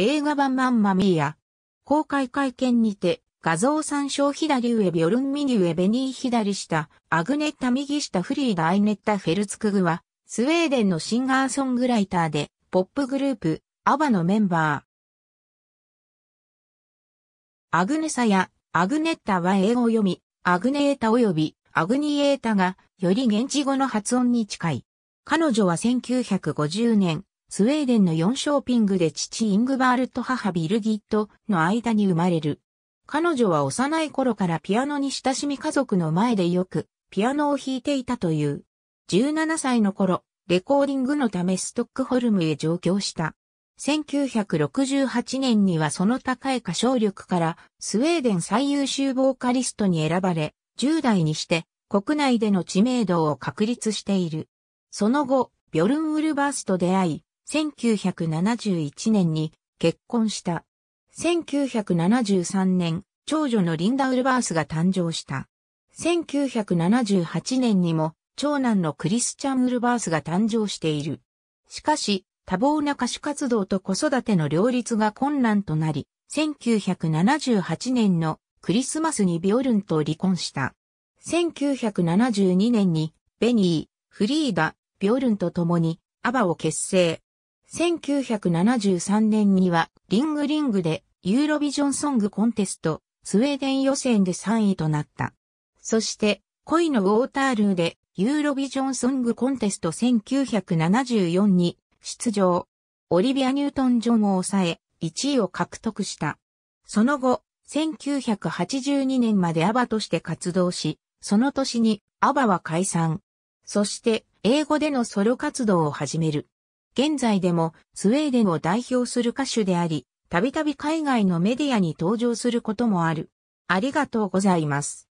映画版マンマミーや、公開会見にて、画像参照左上ビョルン右上ベニー左下、アグネッタ右下フリーダアイネッタフェルツクグは、スウェーデンのシンガーソングライターで、ポップグループ、アバのメンバー。アグネサや、アグネッタは英語読み、アグネータ及び、アグニエータが、より現地語の発音に近い。彼女は1950年、スウェーデンの4ショーピングで父イングバールと母ビルギットの間に生まれる。彼女は幼い頃からピアノに親しみ家族の前でよくピアノを弾いていたという。17歳の頃、レコーディングのためストックホルムへ上京した。1968年にはその高い歌唱力からスウェーデン最優秀ボーカリストに選ばれ、10代にして国内での知名度を確立している。その後、ビョルン・ウルバースと出会い、1971年に結婚した。1973年、長女のリンダ・ウルバースが誕生した。1978年にも、長男のクリスチャン・ウルバースが誕生している。しかし、多忙な歌手活動と子育ての両立が困難となり、1978年のクリスマスにビオルンと離婚した。1972年にベニー、フリーダ、ビオルンと共にアバを結成。1973年には、リングリングで、ユーロビジョンソングコンテスト、スウェーデン予選で3位となった。そして、恋のウォータールーで、ユーロビジョンソングコンテスト1974に出場。オリビア・ニュートン・ジョンを抑え、1位を獲得した。その後、1982年までアバとして活動し、その年にアバは解散。そして、英語でのソロ活動を始める。現在でもスウェーデンを代表する歌手であり、たびたび海外のメディアに登場することもある。ありがとうございます。